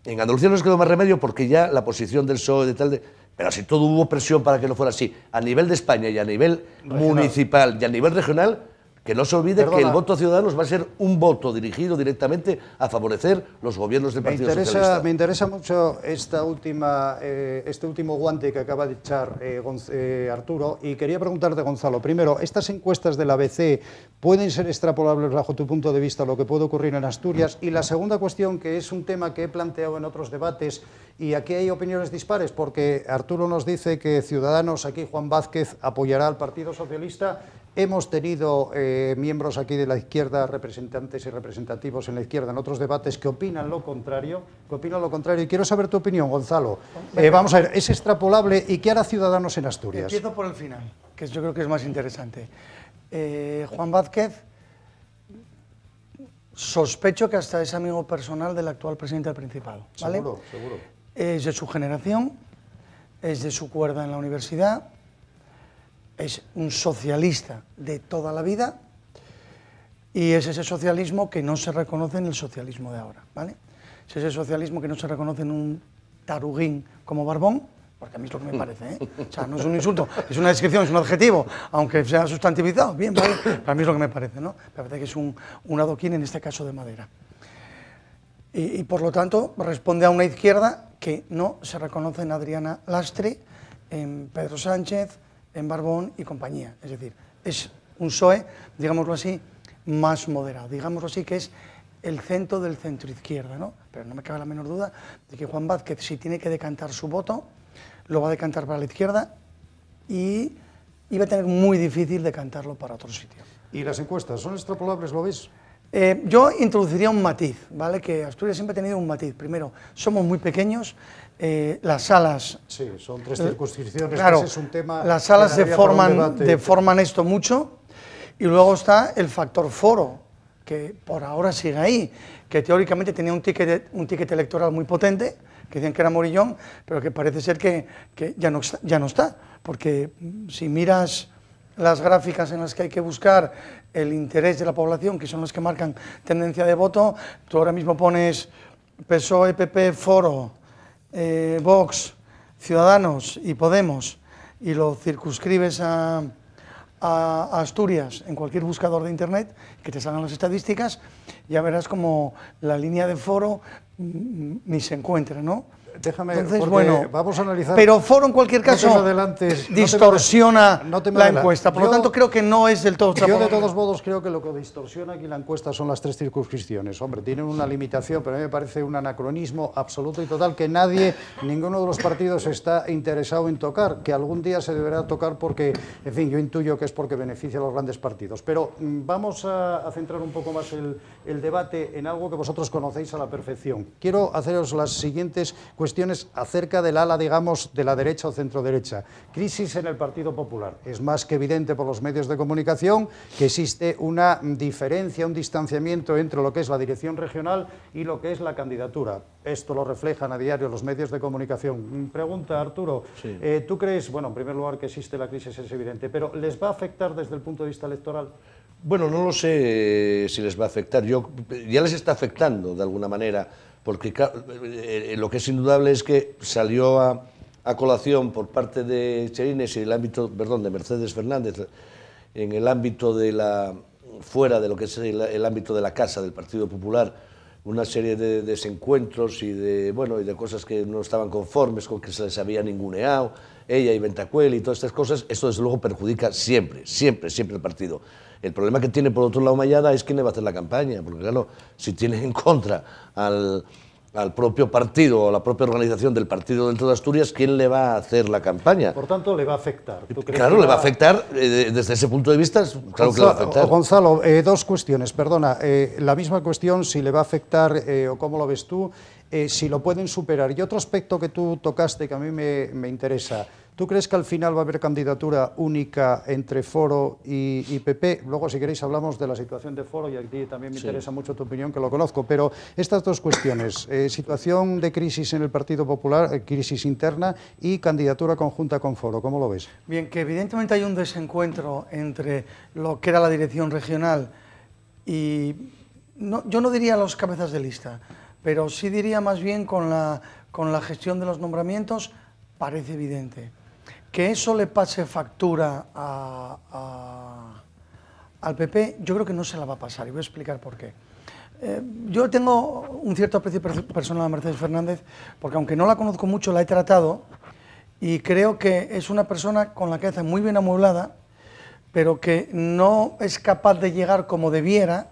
en Andalucía no les quedó más remedio porque ya la posición del PSOE de tal de... Pero si todo hubo presión para que no fuera así, a nivel de España y a nivel municipal y a nivel regional, que no se olvide que el voto Ciudadanos va a ser un voto dirigido directamente a favorecer los gobiernos del Partido me interesa, Me interesa mucho esta última, eh, este último guante que acaba de echar eh, eh, Arturo y quería preguntarte, Gonzalo. Primero, ¿estas encuestas la ABC pueden ser extrapolables bajo tu punto de vista a lo que puede ocurrir en Asturias? Y la segunda cuestión, que es un tema que he planteado en otros debates y aquí hay opiniones dispares, porque Arturo nos dice que Ciudadanos, aquí Juan Vázquez, apoyará al Partido Socialista Hemos tenido eh, miembros aquí de la izquierda, representantes y representativos en la izquierda, en otros debates que opinan lo contrario, que opinan lo contrario. Y quiero saber tu opinión, Gonzalo. Eh, vamos a ver, ¿es extrapolable y qué hará Ciudadanos en Asturias? Empiezo por el final, que yo creo que es más interesante. Eh, Juan Vázquez, sospecho que hasta es amigo personal del actual presidente del principal. ¿vale? Seguro, seguro. Es de su generación, es de su cuerda en la universidad es un socialista de toda la vida y es ese socialismo que no se reconoce en el socialismo de ahora, ¿vale? Es ese socialismo que no se reconoce en un taruguín como Barbón, porque a mí es lo que me parece, ¿eh? O sea, no es un insulto, es una descripción, es un adjetivo, aunque sea sustantivizado, bien, ¿vale? Para mí es lo que me parece, ¿no? Me parece que es un, adoquín, en este caso de madera. y, por lo tanto responde a una izquierda que no se reconoce en Adriana Lastre, en Pedro Sánchez, en Barbón y compañía. Es decir, es un PSOE, digámoslo así, más moderado. Digámoslo así que es el centro del centro izquierda, ¿no? Pero no me cabe la menor duda de que Juan Vázquez, si tiene que decantar su voto, lo va a decantar para la izquierda y va a tener muy difícil decantarlo para otro sitio. ¿Y las encuestas son extrapolables, lo ves? Eh, yo introduciría un matiz, ¿vale? Que Asturias siempre ha tenido un matiz. Primero, somos muy pequeños, eh, las salas... Sí, son tres eh, circunscripciones, claro, un tema... Las salas deforman, esto mucho y luego está el factor foro, que por ahora sigue ahí, que teóricamente tenía un ticket, un electoral muy potente, que decían que era Morillón, pero que parece ser que, ya, no, ya no está, porque mm, si miras las gráficas en las que hay que buscar el interés de la población, que son las que marcan tendencia de voto, tú ahora mismo pones PSOE, PP, Foro, eh, Vox, Ciudadanos y Podemos y lo circunscribes a, Asturias en cualquier buscador de Internet, que te salgan las estadísticas, ya verás como la línea de foro mm, mm, ni se encuentra, déjame, Entonces, bueno, vamos a analizar. Pero Foro, en cualquier caso, adelante, distorsiona la encuesta. Por lo tanto, creo que no es del todo. Yo, de todos modos, creo que lo que distorsiona aquí la encuesta son las tres circunscripciones. Hombre, tienen una limitación, pero a mí me parece un anacronismo absoluto y total que nadie, ninguno de los partidos está interesado en tocar, que algún día se deberá tocar porque, en fin, yo intuyo que es porque beneficia a los grandes partidos. Pero mm, vamos a, centrar un poco más el, el debate en algo que vosotros conocéis a la perfección. Quiero haceros las siguientes cuestiones cuestiones acerca del ala, digamos, de la derecha o centro-derecha. Crisis en el Partido Popular. Es más que evidente por los medios de comunicación que existe una diferencia, un distanciamiento entre lo que es la dirección regional y lo que es la candidatura. Esto lo reflejan a diario los medios de comunicación. Mm, pregunta, Arturo, eh, ¿tú crees, bueno, en primer lugar que existe la crisis es evidente, pero ¿les va a afectar desde el punto de vista electoral? Bueno, no lo sé si les va a afectar. Yo, ya les está afectando de alguna manera porque eh, eh, lo que es indudable es que salió a, colación por parte de Cherines y el ámbito, perdón, de Mercedes Fernández, en el ámbito de la, fuera de lo que es el ámbito de la Casa del Partido Popular, una serie de desencuentros y de, bueno, y de cosas que no estaban conformes con que se les había ninguneado, ella y Ventacuel y todas estas cosas, esto desde luego perjudica siempre, siempre, siempre el partido. El problema que tiene por otro lado Mayada es quién le va a hacer la campaña, porque claro, si tiene en contra al, al propio partido o a la propia organización del partido dentro de Asturias quién le va a hacer la campaña. Por tanto, le va a afectar. claro, le va a afectar eh, desde ese punto de vista, claro Gonzalo, que le va a afectar. Gonzalo, eh, dos cuestiones, perdona. Eh, la misma cuestión, si le va a afectar o cómo lo ves tú, si lo pueden superar. Y otro aspecto que tú tocaste que a mí me, me interesa. ¿Tú crees que al final va a haber candidatura única entre Foro y, PP? Luego, si queréis, hablamos de la situación de Foro y aquí también me interesa mucho tu opinión, que lo conozco. Pero estas dos cuestiones, eh, situación de crisis en el Partido Popular, eh, crisis interna y candidatura conjunta con Foro, ¿cómo lo ves? Bien, que evidentemente hay un desencuentro entre lo que era la dirección regional y, yo no diría los cabezas de lista, pero sí diría más bien con la, con la gestión de los nombramientos, parece evidente que eso le pase factura al PP, yo creo que no se la va a pasar y voy a explicar por qué. Eh, yo tengo un cierto aprecio personal a Mercedes Fernández, porque aunque no la conozco mucho, la he tratado y creo que es una persona con la cabeza muy bien amueblada, pero que no es capaz de llegar como debiera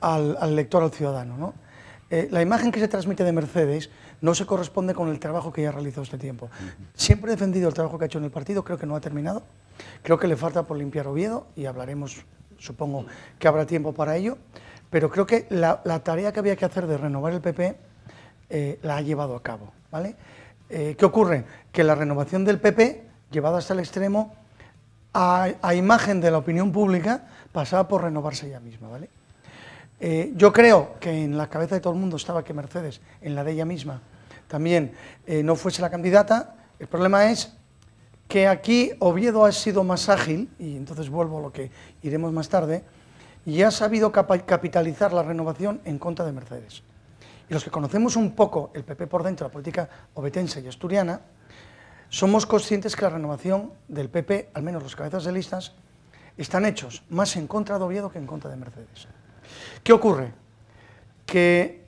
al, al lector, al ciudadano. ¿no? Eh, la imagen que se transmite de Mercedes no se corresponde con el trabajo que ya ha realizado este tiempo. Siempre he defendido el trabajo que ha hecho en el partido, creo que no ha terminado, creo que le falta por limpiar Oviedo y hablaremos, supongo que habrá tiempo para ello, pero creo que la, tarea que había que hacer de renovar el PP eh, la ha llevado a cabo. ¿vale? Eh, ¿Qué ocurre? Que la renovación del PP, llevada hasta el extremo, a, a imagen de la opinión pública, pasaba por renovarse ella misma. ¿vale? Eh, yo creo que en la cabeza de todo el mundo estaba que Mercedes, en la de ella misma, también eh, no fuese la candidata. El problema es que aquí Oviedo ha sido más ágil, y entonces vuelvo a lo que iremos más tarde, y ha sabido capitalizar la renovación en contra de Mercedes. Y los que conocemos un poco el PP por dentro, la política obetense y asturiana, somos conscientes que la renovación del PP, al menos los cabezas de listas, están hechos más en contra de Oviedo que en contra de Mercedes. ¿Qué ocurre? Que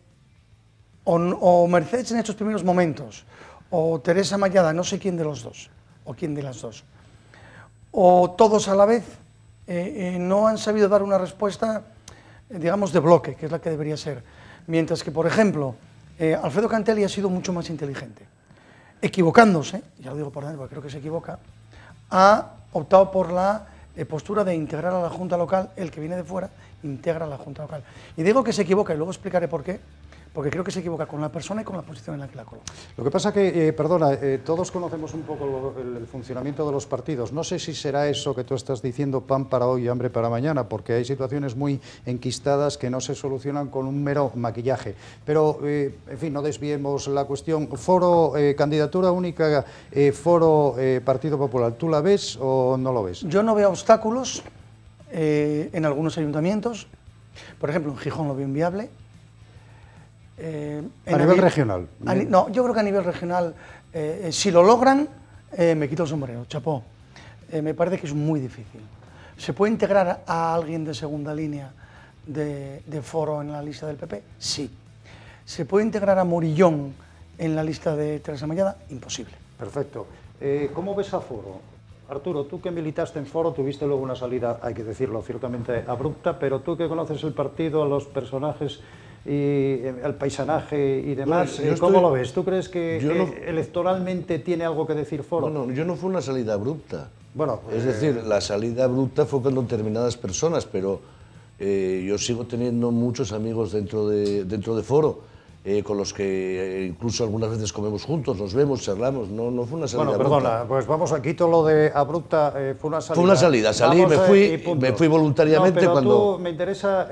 o, Mercedes en estos primeros momentos, o Teresa Mayada, no sé quién de los dos, o quién de las dos, o todos a la vez, eh, eh, no han sabido dar una respuesta, eh, digamos, de bloque, que es la que debería ser. Mientras que, por ejemplo, Alfredo Cantelli ha sido mucho más inteligente. Equivocándose, ya lo digo por dentro porque creo que se equivoca, ha optado por la postura de integrar a la Junta Local, el que viene de fuera, ...integra la Junta Local. Y digo que se equivoca, y luego explicaré por qué, porque creo que se equivoca con la persona y con la posición en la que la coloca. Lo que pasa que, eh, perdona, eh, todos conocemos un poco el, funcionamiento de los partidos. No sé si será eso que tú estás diciendo, pan para hoy y hambre para mañana, porque hay situaciones muy enquistadas que no se solucionan con un mero maquillaje. Pero, eh, en fin, no desviemos la cuestión. Foro, candidatura única, foro Partido Popular, ¿tú la ves o no lo ves? Yo no veo obstáculos eh, en algunos ayuntamientos. Por ejemplo, en Gijón lo veo inviable. Eh, a nivel regional. no, yo creo que a nivel regional, eh, si lo logran, me quito el sombrero, chapó. me parece que es muy difícil. ¿Se puede integrar a alguien de segunda línea de, foro en la lista del PP? Sí. ¿Se puede integrar a Morillón en la lista de Teresa Mayada? Imposible. Perfecto. ¿Cómo ves a Foro? Arturo, tú que militaste en foro, tuviste luego una salida, hay que decirlo, ciertamente abrupta, pero tú que conoces el partido, los personajes y eh, el paisanaje y demás, pues, eh, ¿cómo lo ves? ¿Tú crees que eh, electoralmente tiene algo que decir foro? No, no, yo no fue una salida abrupta. Bueno, es decir, la salida abrupta fue con determinadas personas, pero yo sigo teniendo muchos amigos dentro dentro de foro eh, con los que eh, incluso algunas veces comemos juntos, nos vemos, charlamos, no, no fue una salida. Bueno, perdona, pues vamos aquí todo lo de abrupta, eh, fue una salida. Fue una salida, salí, me fui, me fui voluntariamente pero Tú, me interesa,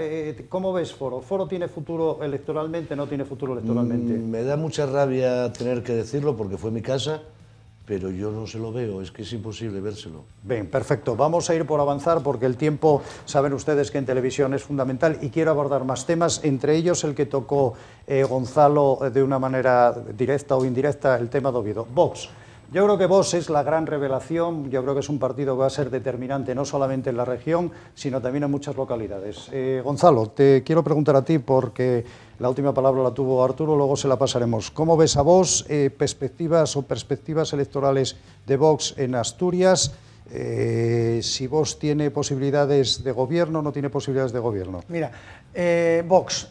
¿cómo ves Foro? ¿Foro tiene futuro electoralmente, no tiene futuro electoralmente? Mm, me da mucha rabia tener que decirlo porque fue mi casa pero yo no se lo veo, es que es imposible vérselo. Bien, perfecto. Vamos a ir por avanzar porque el tiempo, saben ustedes que en televisión es fundamental y quiero abordar más temas, entre ellos el que tocó eh, Gonzalo de una manera directa o indirecta, el tema de Oviedo. Vox. Yo creo que Vox es la gran revelación, yo creo que es un partido que va a ser determinante no solamente en la región, sino también en muchas localidades. Eh, Gonzalo, te quiero preguntar a ti porque la última palabra la tuvo Arturo, luego se la pasaremos. ¿Cómo ves a Vox, eh, perspectivas o perspectivas electorales de Vox en Asturias? Eh, si Vox tiene posibilidades de gobierno, o no tiene posibilidades de gobierno. Mira, Vox,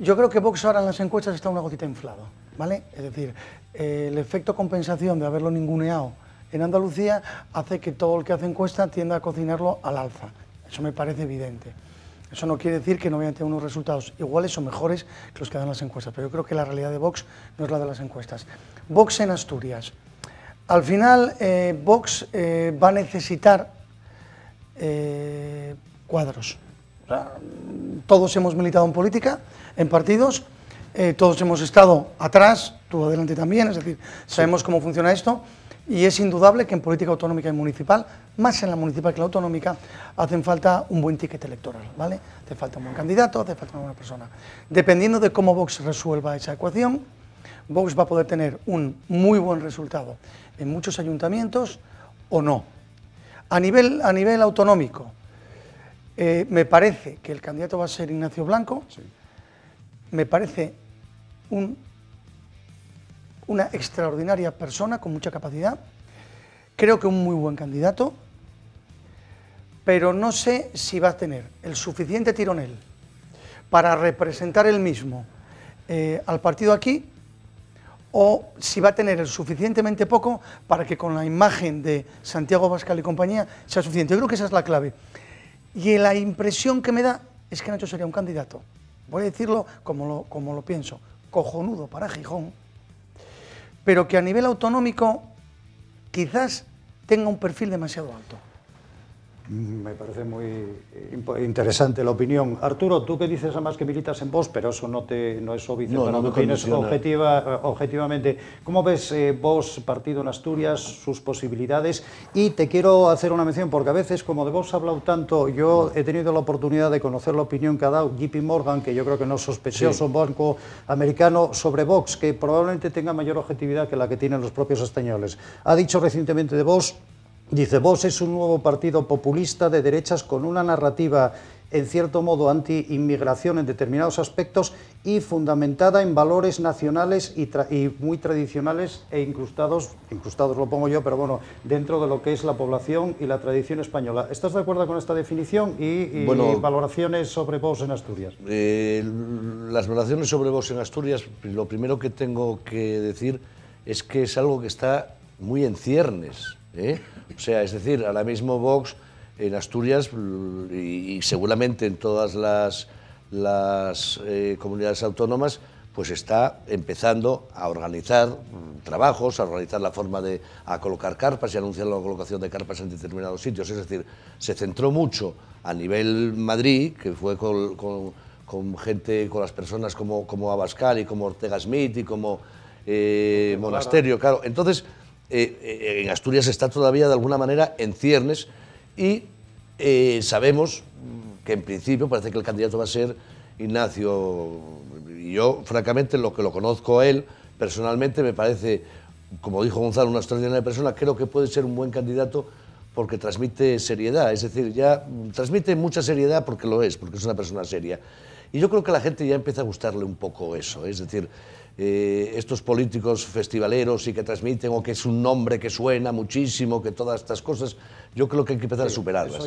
yo creo que Vox ahora en las encuestas está una gotita inflado, ¿Vale? Es decir, eh, el efecto compensación de haberlo ninguneado en Andalucía hace que todo el que hace encuesta tienda a cocinarlo al alza. Eso me parece evidente. Eso no quiere decir que no vayan a unos resultados iguales o mejores que los que dan las encuestas, pero yo creo que la realidad de Vox no es la de las encuestas. Vox en Asturias. Al final, eh, Vox eh, va a necesitar cuadros. Todos hemos militado en política, en partidos, eh, todos hemos estado atrás, tú adelante también, es decir, sabemos cómo funciona esto y es indudable que en política autonómica y municipal, más en la municipal que la autonómica, hacen falta un buen ticket electoral, ¿vale? Hace falta un buen candidato, hace falta una buena persona. Dependiendo de cómo Vox resuelva esa ecuación, Vox va a poder tener un muy buen resultado en muchos ayuntamientos o no. A nivel, a nivel autonómico, eh, me parece que el candidato va a ser Ignacio Blanco, me parece una extraordinaria persona con mucha capacidad, creo que un muy buen candidato, pero no sé si va a tener el suficiente tironel para representar el mismo eh, al partido aquí o si va a tener el suficientemente poco para que con la imagen de Santiago Bascal y compañía sea suficiente. Yo creo que esa es la clave. Y la impresión que me da es que Nacho sería un candidato. Voy a decirlo como como lo pienso, cojonudo para Gijón, pero que a nivel autonómico quizás tenga un perfil demasiado alto. Me parece muy eh, interesante la opinión. Arturo, tú que dices además que militas en Vox, pero eso no, te, no es obvio, no, no tienes objetiva, eh, objetivamente. ¿Cómo ves eh, Vox, partido en Asturias, sus posibilidades? Y te quiero hacer una mención, porque a veces, como de Vox ha hablado tanto, yo he tenido la oportunidad de conocer la opinión que ha dado JP Morgan, que yo creo que no es sospechoso, un banco americano, sobre Vox, que probablemente tenga mayor objetividad que la que tienen los propios españoles. Ha dicho recientemente de Vox Dice, vos es un nuevo partido populista de derechas con una narrativa en cierto modo anti-inmigración en determinados aspectos y fundamentada en valores nacionales y, muy tradicionales e incrustados, incrustados lo pongo yo, pero bueno, dentro de lo que es la población y la tradición española. ¿Estás de acuerdo con esta definición y, valoraciones sobre vos en Asturias? Eh, las valoraciones sobre vos en Asturias, lo primero que tengo que decir es que es algo que está muy en ciernes ¿eh? O sea, es decir, ahora mismo Vox en Asturias y, seguramente en todas las, eh, comunidades autónomas, pues está empezando a organizar mm, trabajos, a organizar la forma de a colocar carpas y anunciar la colocación de carpas en determinados sitios. Es decir, se centró mucho a nivel Madrid, que fue con, gente, con las personas como, como Abascal y como Ortega Smith y como eh, Monasterio, claro. Entonces, eh, eh, en Asturias está todavía de alguna manera en ciernes y eh, sabemos que en principio parece que el candidato va a ser Ignacio. Y yo, francamente, lo que lo conozco a él personalmente me parece, como dijo Gonzalo, una extraordinaria persona. Creo que puede ser un buen candidato porque transmite seriedad, es decir, ya transmite mucha seriedad porque lo es, porque es una persona seria. Y yo creo que la gente ya empieza a gustarle un poco eso, es decir, eh, estos políticos festivaleros y que transmiten, o que es un nombre que suena muchísimo, que todas estas cosas, yo creo que hay que empezar a superarlas.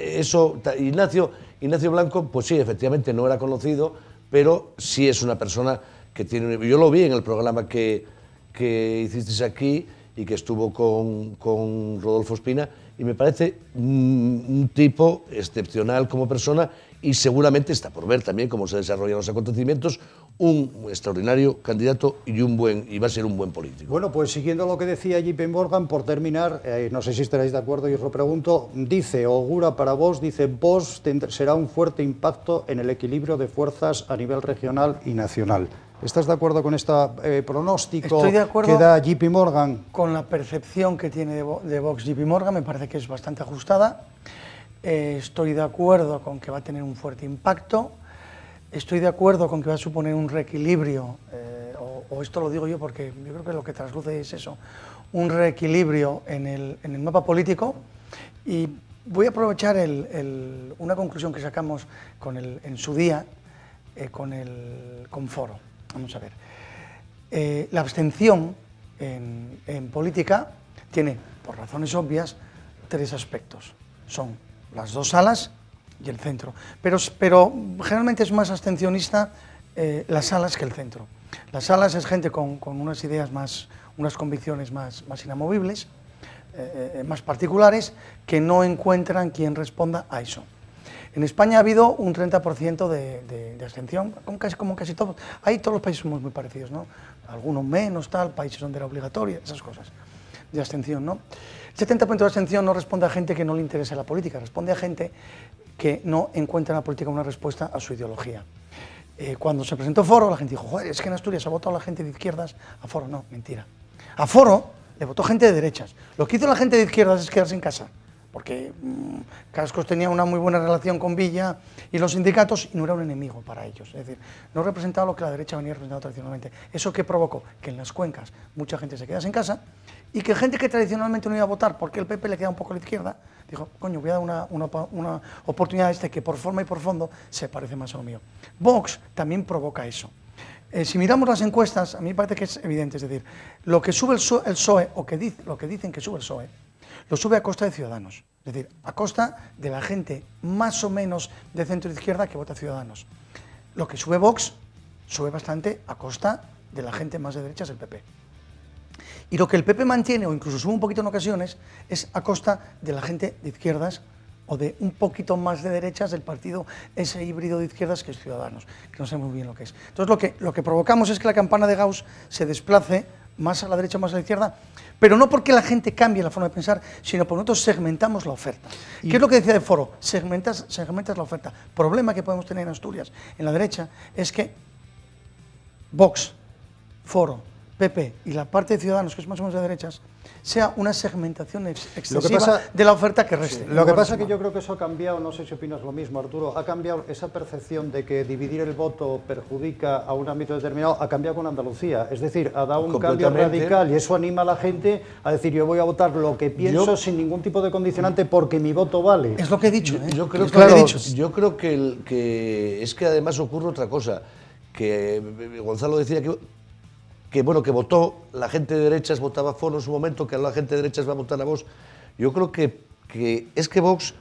Eso, eh, Ignacio, Ignacio Blanco, pues sí, efectivamente no era conocido, pero sí es una persona que tiene... Yo lo vi en el programa que, que hicisteis aquí y que estuvo con, Rodolfo Espina, y me parece un tipo excepcional como persona y seguramente está por ver también cómo se desarrollan los acontecimientos, un extraordinario candidato y un buen y va a ser un buen político. Bueno, pues siguiendo lo que decía JP Morgan, por terminar, eh, no sé si estaréis de acuerdo y os lo pregunto, dice augura para vos, dice vos será un fuerte impacto en el equilibrio de fuerzas a nivel regional y nacional. ¿Estás de acuerdo con este pronóstico que da JP Morgan? Con la percepción que tiene de, de Vox JP Morgan, me parece que es bastante ajustada. Eh, estoy de acuerdo con que va a tener un fuerte impacto, estoy de acuerdo con que va a suponer un reequilibrio, eh, o, esto lo digo yo porque yo creo que lo que trasluce es eso, un reequilibrio en el, mapa político y voy a aprovechar una conclusión que sacamos con en su día eh, con el con foro. Vamos a ver. la abstención en, en política tiene, por razones obvias, tres aspectos. Son las dos salas y el centro. Pero, pero generalmente es más abstencionista eh, las salas que el centro. Las salas es gente con, unas ideas más, unas convicciones más, más inamovibles, eh, eh, más particulares, que no encuentran quien responda a eso. En España ha habido un 30% de, abstención, como casi, como casi todos. Ahí todos los países somos muy parecidos, ¿no? Algunos menos, tal, países donde era obligatoria, esas cosas de abstención, ¿no? El 70% de abstención no responde a gente que no le interesa la política, responde a gente que no encuentra en la política una respuesta a su ideología. Eh, cuando se presentó Foro, la gente dijo, joder, es que en Asturias ha votado la gente de izquierdas a Foro. No, mentira. A Foro le votó gente de derechas. Lo que hizo la gente de izquierdas es quedarse en casa porque mm, Cascos tenía una muy buena relación con Villa y los sindicatos y no era un enemigo para ellos. Es decir, no representaba lo que la derecha venía representando tradicionalmente. ¿Eso que provocó? Que en las cuencas mucha gente se quedase en casa y que gente que tradicionalmente no iba a votar porque el PP le queda un poco a la izquierda, dijo, coño, voy a dar una, una, oportunidad a este que por forma y por fondo se parece más a lo mío. Vox también provoca eso. Eh, si miramos las encuestas, a mí me parece que es evidente, es decir, lo que sube el PSOE, o lo que dicen que sube el PSOE, lo sube a costa de Ciudadanos. Es decir, a costa de la gente más o menos de centro izquierda que vota Ciudadanos. Lo que sube Vox sube bastante a costa de la gente más de derechas del PP. Y lo que el PP mantiene, o incluso sube un poquito en ocasiones, es a costa de la gente de izquierdas o de un poquito más de derechas del partido, ese híbrido de izquierdas que es Ciudadanos, que no sé muy bien lo que es. Entonces lo que, lo que provocamos es que la campana de Gauss se desplace más a la derecha, más a la izquierda, pero no porque la gente cambie la forma de pensar, sino porque nosotros segmentamos la oferta. ¿Qué es lo que decía el foro? Segmentas, la oferta. Problema que podemos tener en Asturias, en la derecha, es que Vox, Foro, PP y la parte de Ciudadanos, que es más o menos de derechas, sea una segmentación excesiva de la oferta que reste. lo que pasa es que yo creo que eso ha cambiado, no sé si opinas lo mismo, Arturo, ha cambiado esa percepción de que dividir el voto perjudica a un ámbito determinado, ha cambiado con Andalucía. Es decir, ha dado un cambio radical y eso anima a la gente a decir yo voy a votar lo que pienso sin ningún tipo de condicionante porque mi voto vale. Es lo que he dicho. ¿eh? Yo, creo, que, Yo creo que es que además ocurre otra cosa, que Gonzalo decía que que bueno, que votó, la gente de derechas votaba a Foro en su momento, que la gente de derechas va a votar a Vox. Yo creo que, que es que Vox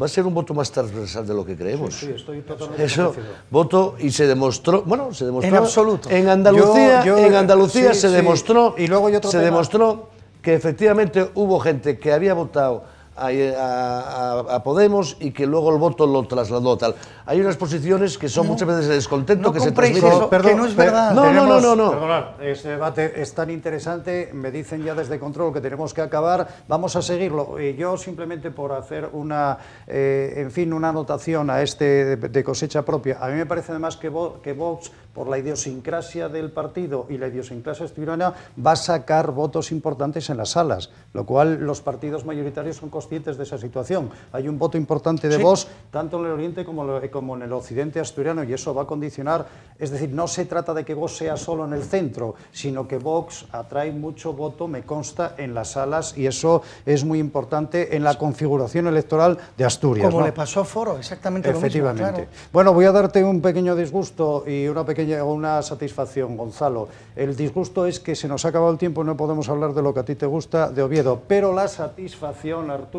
va a ser un voto más transversal de lo que creemos. Sí, estoy totalmente Eso, voto y se demostró, bueno, se demostró... En absoluto. En Andalucía, en Andalucía se demostró... Y luego yo Se demostró que efectivamente hubo gente que había votado a, Podemos y que luego el voto lo trasladó tal. Hay unas posiciones que son muchas veces de descontento que se transmite. Perdón, que no es verdad. No, no, no, no, este debate es tan interesante, me dicen ya desde control que tenemos que acabar, vamos a seguirlo. Eh, yo simplemente por hacer una, eh, en fin, una anotación a este de, cosecha propia. A mí me parece además que, Vox, por la idiosincrasia del partido y la idiosincrasia estirona, va a sacar votos importantes en las salas, lo cual los partidos mayoritarios son conscientes de esa situación. Hay un voto importante de Vox, tanto en el oriente como, como en el occidente asturiano, y eso va a condicionar. Es decir, no se trata de que Vox sea solo en el centro, sino que Vox atrae mucho voto, me consta, en las salas, y eso es muy importante en la configuración electoral de Asturias. Como le pasó a Foro, exactamente Efectivamente. lo mismo. Efectivamente. Bueno, voy a darte un pequeño disgusto y una pequeña una satisfacción, Gonzalo. El disgusto es que se nos ha acabado el tiempo y no podemos hablar de lo que a ti te gusta de Oviedo, pero la satisfacción, Arturo,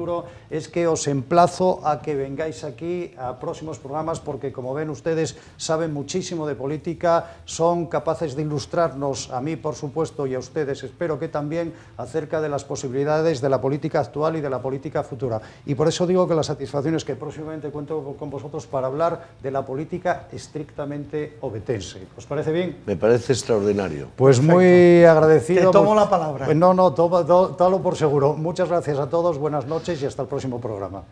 es que os emplazo a que vengáis aquí a próximos programas porque, como ven ustedes, saben muchísimo de política, son capaces de ilustrarnos, a mí por supuesto y a ustedes, espero que también, acerca de las posibilidades de la política actual y de la política futura. Y por eso digo que la satisfacción es que próximamente cuento con vosotros para hablar de la política estrictamente obetense. ¿Os parece bien? Me parece extraordinario. Pues muy agradecido. Te tomo la palabra. Pues no, no, toma, por seguro. Muchas gracias a todos, buenas noches noches y hasta el próximo programa.